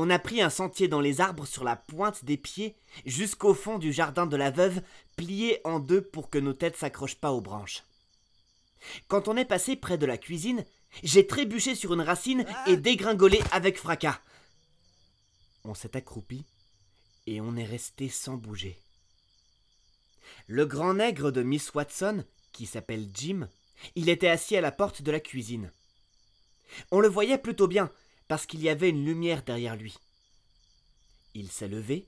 On a pris un sentier dans les arbres sur la pointe des pieds, jusqu'au fond du jardin de la veuve, plié en deux pour que nos têtes s'accrochent pas aux branches. Quand on est passé près de la cuisine, j'ai trébuché sur une racine et ah. dégringolé avec fracas. On s'est accroupi et on est resté sans bouger. Le grand nègre de Miss Watson, qui s'appelle Jim, il était assis à la porte de la cuisine. On le voyait plutôt bien, parce qu'il y avait une lumière derrière lui. Il s'est levé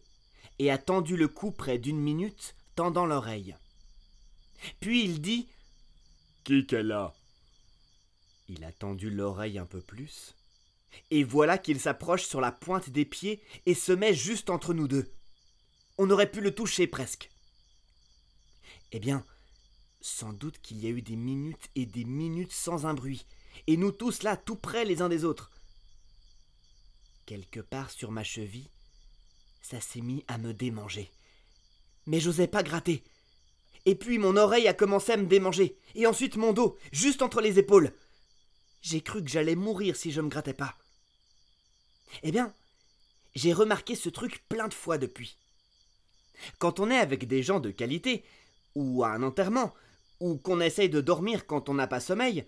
et a tendu le cou près d'une minute, tendant l'oreille. Puis il dit Qui qu'elle a Il a tendu l'oreille un peu plus, et voilà qu'il s'approche sur la pointe des pieds et se met juste entre nous deux. On aurait pu le toucher presque. Eh bien, sans doute qu'il y a eu des minutes et des minutes sans un bruit, et nous tous là tout près les uns des autres, Quelque part sur ma cheville, ça s'est mis à me démanger. Mais j'osais pas gratter. Et puis mon oreille a commencé à me démanger, et ensuite mon dos, juste entre les épaules. J'ai cru que j'allais mourir si je me grattais pas. Eh bien, j'ai remarqué ce truc plein de fois depuis. Quand on est avec des gens de qualité, ou à un enterrement, ou qu'on essaye de dormir quand on n'a pas sommeil,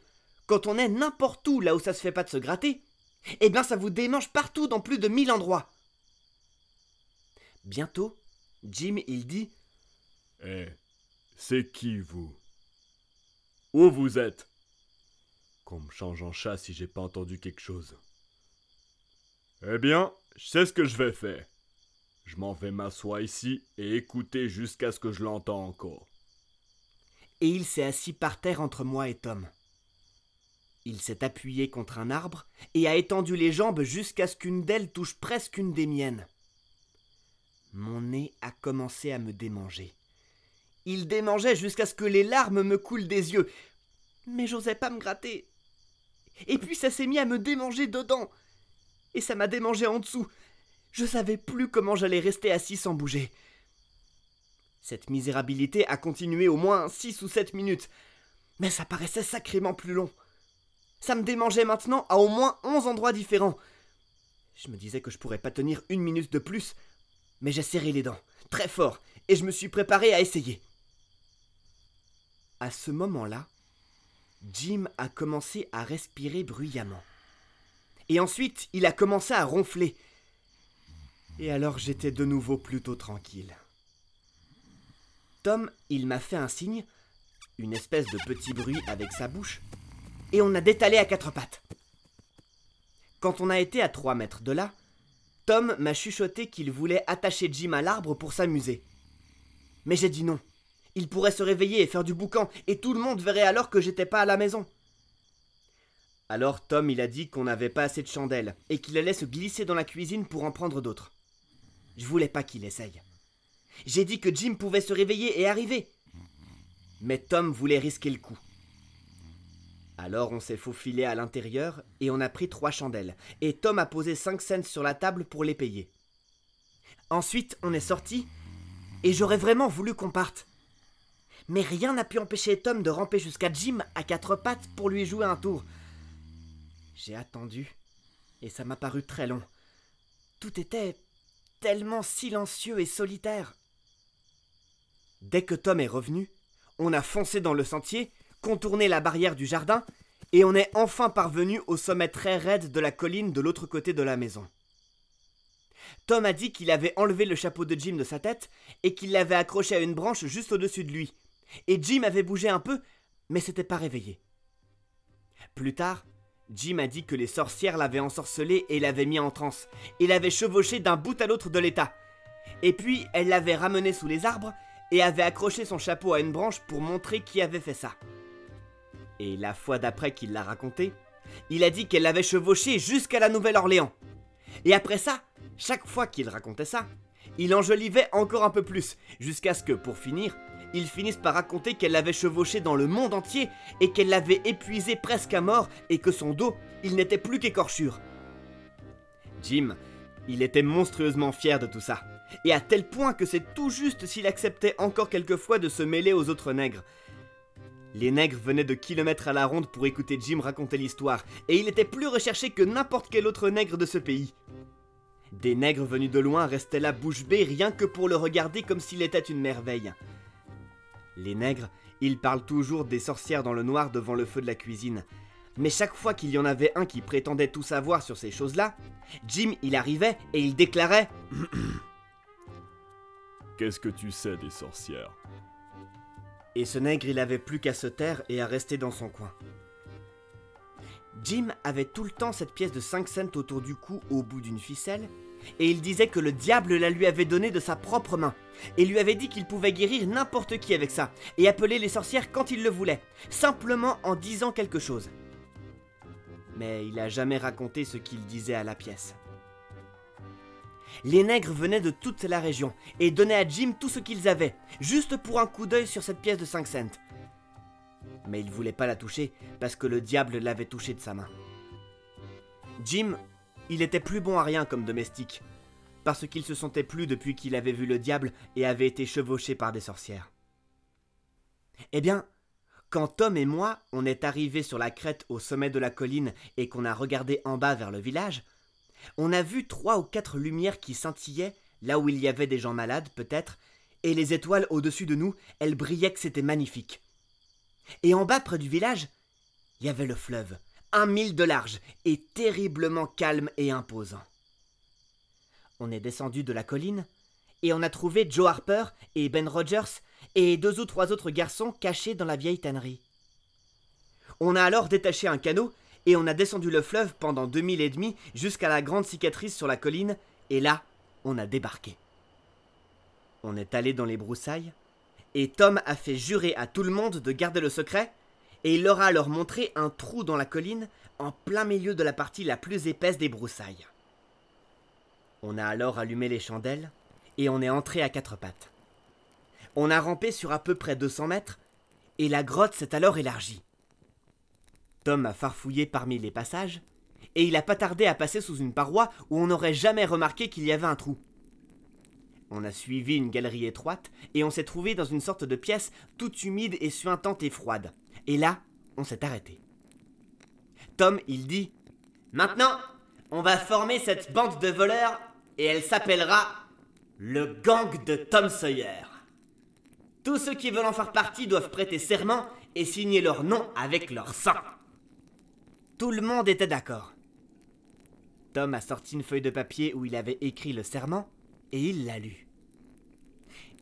quand on est n'importe où là où ça se fait pas de se gratter, eh bien, ça vous démange partout dans plus de mille endroits. Bientôt, Jim, il dit Eh, c'est qui vous Où vous êtes Qu'on me change en chat si j'ai pas entendu quelque chose. Eh bien, je sais ce que je vais faire. Je m'en vais m'asseoir ici et écouter jusqu'à ce que je l'entends encore. Et il s'est assis par terre entre moi et Tom. Il s'est appuyé contre un arbre et a étendu les jambes jusqu'à ce qu'une d'elles touche presque une des miennes. Mon nez a commencé à me démanger. Il démangeait jusqu'à ce que les larmes me coulent des yeux. Mais j'osais pas me gratter. Et puis ça s'est mis à me démanger dedans. Et ça m'a démangé en dessous. Je savais plus comment j'allais rester assis sans bouger. Cette misérabilité a continué au moins six ou sept minutes. Mais ça paraissait sacrément plus long. Ça me démangeait maintenant à au moins onze endroits différents. Je me disais que je pourrais pas tenir une minute de plus, mais j'ai serré les dents, très fort, et je me suis préparé à essayer. À ce moment-là, Jim a commencé à respirer bruyamment. Et ensuite, il a commencé à ronfler. Et alors j'étais de nouveau plutôt tranquille. Tom, il m'a fait un signe, une espèce de petit bruit avec sa bouche, et on a détalé à quatre pattes. Quand on a été à trois mètres de là, Tom m'a chuchoté qu'il voulait attacher Jim à l'arbre pour s'amuser. Mais j'ai dit non. Il pourrait se réveiller et faire du boucan, et tout le monde verrait alors que j'étais pas à la maison. Alors Tom il a dit qu'on n'avait pas assez de chandelles, et qu'il allait se glisser dans la cuisine pour en prendre d'autres. Je voulais pas qu'il essaye. J'ai dit que Jim pouvait se réveiller et arriver. Mais Tom voulait risquer le coup. Alors on s'est faufilé à l'intérieur et on a pris trois chandelles, et Tom a posé cinq cents sur la table pour les payer. Ensuite, on est sorti, et j'aurais vraiment voulu qu'on parte. Mais rien n'a pu empêcher Tom de ramper jusqu'à Jim à quatre pattes pour lui jouer un tour. J'ai attendu, et ça m'a paru très long. Tout était tellement silencieux et solitaire. Dès que Tom est revenu, on a foncé dans le sentier contourné la barrière du jardin et on est enfin parvenu au sommet très raide de la colline de l'autre côté de la maison. Tom a dit qu'il avait enlevé le chapeau de Jim de sa tête et qu'il l'avait accroché à une branche juste au-dessus de lui. Et Jim avait bougé un peu, mais s'était pas réveillé. Plus tard, Jim a dit que les sorcières l'avaient ensorcelé et l'avaient mis en transe, et l'avaient chevauché d'un bout à l'autre de l'état. Et puis, elle l'avait ramené sous les arbres et avait accroché son chapeau à une branche pour montrer qui avait fait ça et la fois d'après qu'il l'a raconté, il a dit qu'elle l'avait chevauché jusqu'à la Nouvelle-Orléans. Et après ça, chaque fois qu'il racontait ça, il enjolivait encore un peu plus, jusqu'à ce que, pour finir, il finisse par raconter qu'elle l'avait chevauché dans le monde entier et qu'elle l'avait épuisé presque à mort et que son dos, il n'était plus qu'écorchure. Jim, il était monstrueusement fier de tout ça, et à tel point que c'est tout juste s'il acceptait encore quelquefois de se mêler aux autres nègres, les nègres venaient de kilomètres à la ronde pour écouter Jim raconter l'histoire, et il était plus recherché que n'importe quel autre nègre de ce pays. Des nègres venus de loin restaient là bouche bée rien que pour le regarder comme s'il était une merveille. Les nègres, ils parlent toujours des sorcières dans le noir devant le feu de la cuisine. Mais chaque fois qu'il y en avait un qui prétendait tout savoir sur ces choses-là, Jim, il arrivait et il déclarait Qu'est-ce que tu sais des sorcières et ce nègre, il avait plus qu'à se taire et à rester dans son coin. Jim avait tout le temps cette pièce de 5 cents autour du cou au bout d'une ficelle, et il disait que le diable la lui avait donnée de sa propre main, et lui avait dit qu'il pouvait guérir n'importe qui avec ça, et appeler les sorcières quand il le voulait, simplement en disant quelque chose. Mais il n'a jamais raconté ce qu'il disait à la pièce. Les nègres venaient de toute la région et donnaient à Jim tout ce qu'ils avaient, juste pour un coup d'œil sur cette pièce de 5 cents. Mais il voulait pas la toucher parce que le diable l'avait touchée de sa main. Jim, il était plus bon à rien comme domestique, parce qu'il se sentait plus depuis qu'il avait vu le diable et avait été chevauché par des sorcières. Eh bien, quand Tom et moi, on est arrivés sur la crête au sommet de la colline et qu'on a regardé en bas vers le village, on a vu trois ou quatre lumières qui scintillaient, là où il y avait des gens malades peut-être, et les étoiles au-dessus de nous, elles brillaient que c'était magnifique. Et en bas, près du village, il y avait le fleuve, un mille de large, et terriblement calme et imposant. On est descendu de la colline, et on a trouvé Joe Harper et Ben Rogers et deux ou trois autres garçons cachés dans la vieille tannerie. On a alors détaché un canot et on a descendu le fleuve pendant deux milles et demi jusqu'à la grande cicatrice sur la colline, et là, on a débarqué. On est allé dans les broussailles, et Tom a fait jurer à tout le monde de garder le secret, et il leur a alors montré un trou dans la colline en plein milieu de la partie la plus épaisse des broussailles. On a alors allumé les chandelles, et on est entré à quatre pattes. On a rampé sur à peu près 200 mètres, et la grotte s'est alors élargie. Tom a farfouillé parmi les passages, et il n'a pas tardé à passer sous une paroi où on n'aurait jamais remarqué qu'il y avait un trou. On a suivi une galerie étroite, et on s'est trouvé dans une sorte de pièce toute humide et suintante et froide. Et là, on s'est arrêté. Tom, il dit Maintenant, on va former cette bande de voleurs et elle s'appellera le gang de Tom Sawyer. Tous ceux qui veulent en faire partie doivent prêter serment et signer leur nom avec leur sang. Tout le monde était d'accord. Tom a sorti une feuille de papier où il avait écrit le serment, et il l'a lu.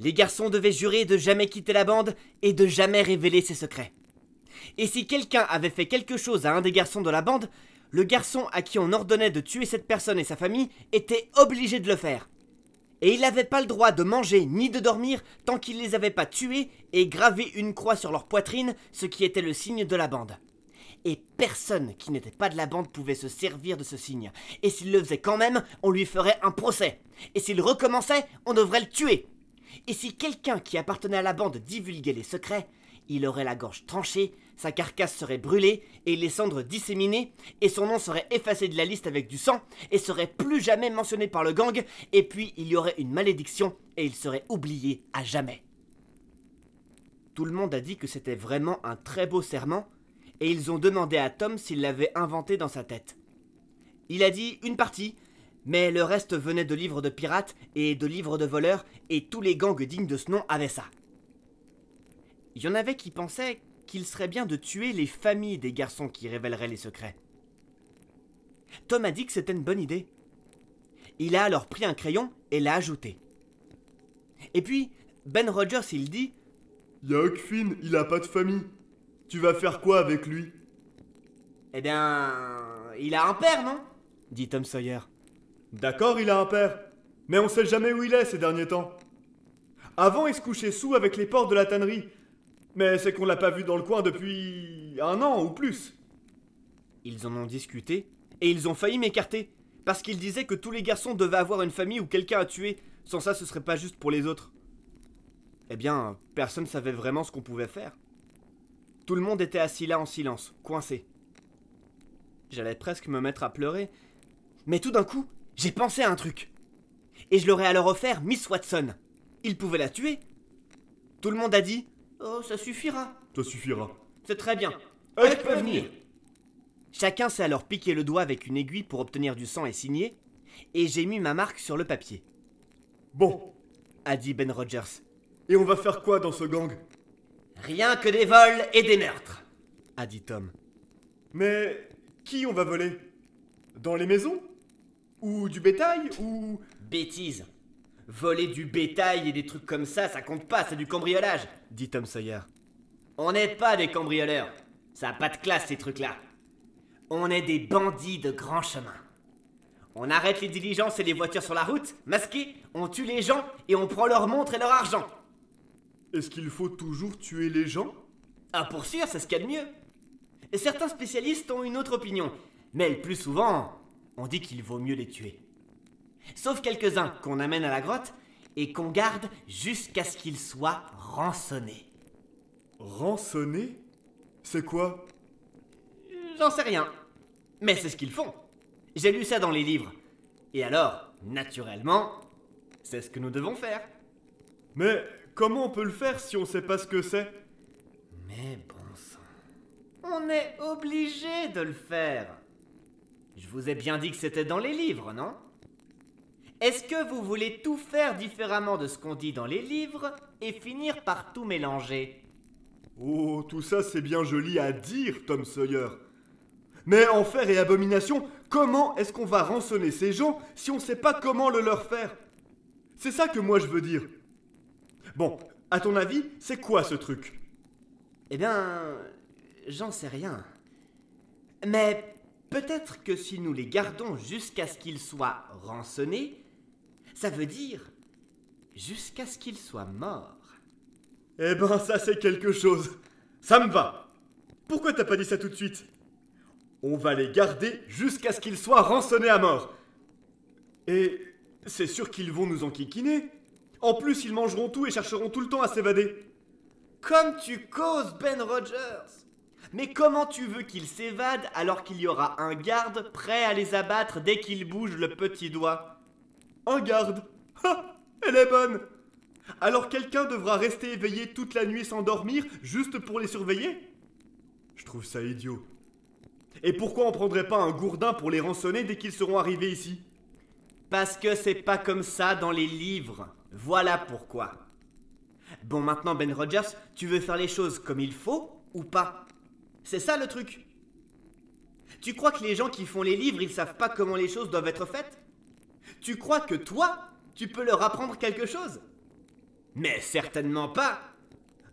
Les garçons devaient jurer de jamais quitter la bande et de jamais révéler ses secrets. Et si quelqu'un avait fait quelque chose à un des garçons de la bande, le garçon à qui on ordonnait de tuer cette personne et sa famille était obligé de le faire. Et il n'avait pas le droit de manger ni de dormir tant qu'il ne les avait pas tués et gravé une croix sur leur poitrine, ce qui était le signe de la bande et personne qui n'était pas de la bande pouvait se servir de ce signe. Et s'il le faisait quand même, on lui ferait un procès. Et s'il recommençait, on devrait le tuer. Et si quelqu'un qui appartenait à la bande divulguait les secrets, il aurait la gorge tranchée, sa carcasse serait brûlée et les cendres disséminées, et son nom serait effacé de la liste avec du sang, et serait plus jamais mentionné par le gang, et puis il y aurait une malédiction, et il serait oublié à jamais. Tout le monde a dit que c'était vraiment un très beau serment, et ils ont demandé à Tom s'il l'avait inventé dans sa tête. Il a dit une partie, mais le reste venait de livres de pirates et de livres de voleurs, et tous les gangs dignes de ce nom avaient ça. Il y en avait qui pensaient qu'il serait bien de tuer les familles des garçons qui révéleraient les secrets. Tom a dit que c'était une bonne idée. Il a alors pris un crayon et l'a ajouté. Et puis, Ben Rogers, il dit Y'a Finn, il a pas de famille. Tu vas faire quoi avec lui Eh bien. Il a un père, non dit Tom Sawyer. D'accord, il a un père. Mais on sait jamais où il est ces derniers temps. Avant, il se couchait sous avec les portes de la tannerie. Mais c'est qu'on l'a pas vu dans le coin depuis. un an ou plus. Ils en ont discuté, et ils ont failli m'écarter. Parce qu'ils disaient que tous les garçons devaient avoir une famille ou quelqu'un à tuer. Sans ça, ce serait pas juste pour les autres. Eh bien, personne savait vraiment ce qu'on pouvait faire. Tout le monde était assis là en silence, coincé. J'allais presque me mettre à pleurer, mais tout d'un coup, j'ai pensé à un truc. Et je l'aurais alors offert Miss Watson. Il pouvait la tuer. Tout le monde a dit Oh, ça suffira. Ça suffira. C'est très bien. Elle peut venir. Chacun s'est alors piqué le doigt avec une aiguille pour obtenir du sang et signer, et j'ai mis ma marque sur le papier. Bon, a dit Ben Rogers. Et on va faire quoi dans ce gang Rien que des vols et des meurtres, a dit Tom. Mais qui on va voler Dans les maisons Ou du bétail Ou. Bêtise Voler du bétail et des trucs comme ça, ça compte pas, c'est du cambriolage, dit Tom Sawyer. On n'est pas des cambrioleurs. Ça a pas de classe ces trucs-là. On est des bandits de grand chemin. On arrête les diligences et les voitures sur la route, masqués, on tue les gens et on prend leurs montres et leur argent. Est-ce qu'il faut toujours tuer les gens Ah, pour sûr, c'est ce qu'il y a de mieux. certains spécialistes ont une autre opinion, mais le plus souvent, on dit qu'il vaut mieux les tuer. Sauf quelques-uns qu'on amène à la grotte et qu'on garde jusqu'à ce qu'ils soient rançonnés. Rançonnés C'est quoi J'en sais rien. Mais c'est ce qu'ils font. J'ai lu ça dans les livres. Et alors, naturellement, c'est ce que nous devons faire. Mais Comment on peut le faire si on sait pas ce que c'est Mais bon sang. On est obligé de le faire. Je vous ai bien dit que c'était dans les livres, non Est-ce que vous voulez tout faire différemment de ce qu'on dit dans les livres et finir par tout mélanger Oh, tout ça c'est bien joli à dire, Tom Sawyer. Mais enfer et abomination, comment est-ce qu'on va rançonner ces gens si on ne sait pas comment le leur faire C'est ça que moi je veux dire. Bon, à ton avis, c'est quoi ce truc Eh bien, j'en sais rien. Mais peut-être que si nous les gardons jusqu'à ce qu'ils soient rançonnés, ça veut dire jusqu'à ce qu'ils soient morts. Eh ben, ça c'est quelque chose. Ça me va. Pourquoi t'as pas dit ça tout de suite On va les garder jusqu'à ce qu'ils soient rançonnés à mort. Et c'est sûr qu'ils vont nous enquiquiner. En plus, ils mangeront tout et chercheront tout le temps à s'évader. Comme tu causes, Ben Rogers Mais comment tu veux qu'ils s'évadent alors qu'il y aura un garde prêt à les abattre dès qu'ils bougent le petit doigt Un garde Ha Elle est bonne Alors quelqu'un devra rester éveillé toute la nuit sans dormir juste pour les surveiller Je trouve ça idiot. Et pourquoi on prendrait pas un gourdin pour les rançonner dès qu'ils seront arrivés ici parce que c'est pas comme ça dans les livres. Voilà pourquoi. Bon, maintenant, Ben Rogers, tu veux faire les choses comme il faut ou pas C'est ça le truc. Tu crois que les gens qui font les livres, ils savent pas comment les choses doivent être faites Tu crois que toi, tu peux leur apprendre quelque chose Mais certainement pas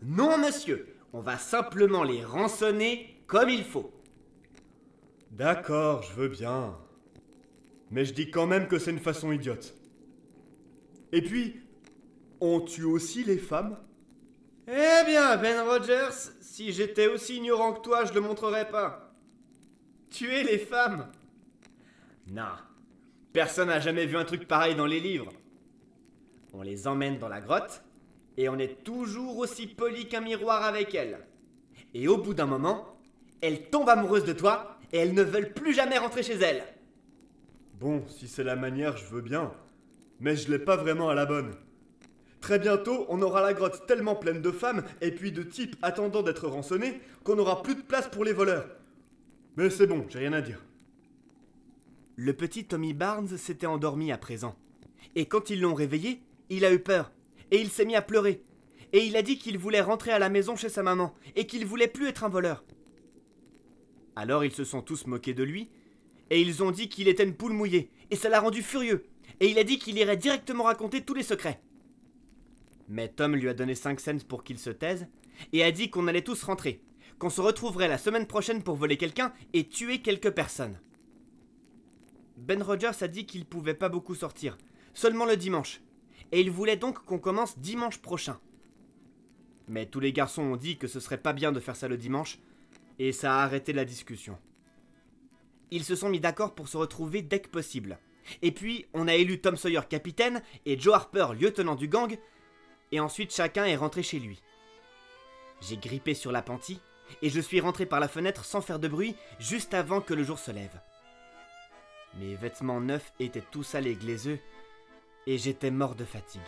Non, monsieur, on va simplement les rançonner comme il faut. D'accord, je veux bien. Mais je dis quand même que c'est une façon idiote. Et puis, on tue aussi les femmes Eh bien, Ben Rogers, si j'étais aussi ignorant que toi, je le montrerais pas. Tuer les femmes Non, personne n'a jamais vu un truc pareil dans les livres. On les emmène dans la grotte et on est toujours aussi poli qu'un miroir avec elles. Et au bout d'un moment, elles tombent amoureuses de toi et elles ne veulent plus jamais rentrer chez elles. Bon, si c'est la manière, je veux bien. Mais je l'ai pas vraiment à la bonne. Très bientôt, on aura la grotte tellement pleine de femmes et puis de types attendant d'être rançonnés qu'on n'aura plus de place pour les voleurs. Mais c'est bon, j'ai rien à dire. Le petit Tommy Barnes s'était endormi à présent. Et quand ils l'ont réveillé, il a eu peur. Et il s'est mis à pleurer. Et il a dit qu'il voulait rentrer à la maison chez sa maman et qu'il voulait plus être un voleur. Alors ils se sont tous moqués de lui et ils ont dit qu'il était une poule mouillée, et ça l'a rendu furieux. Et il a dit qu'il irait directement raconter tous les secrets. Mais Tom lui a donné 5 cents pour qu'il se taise, et a dit qu'on allait tous rentrer, qu'on se retrouverait la semaine prochaine pour voler quelqu'un et tuer quelques personnes. Ben Rogers a dit qu'il pouvait pas beaucoup sortir, seulement le dimanche, et il voulait donc qu'on commence dimanche prochain. Mais tous les garçons ont dit que ce serait pas bien de faire ça le dimanche, et ça a arrêté la discussion. Ils se sont mis d'accord pour se retrouver dès que possible. Et puis, on a élu Tom Sawyer capitaine et Joe Harper lieutenant du gang, et ensuite chacun est rentré chez lui. J'ai grippé sur l'appentis, et je suis rentré par la fenêtre sans faire de bruit, juste avant que le jour se lève. Mes vêtements neufs étaient tous sales et glaiseux, et j'étais mort de fatigue.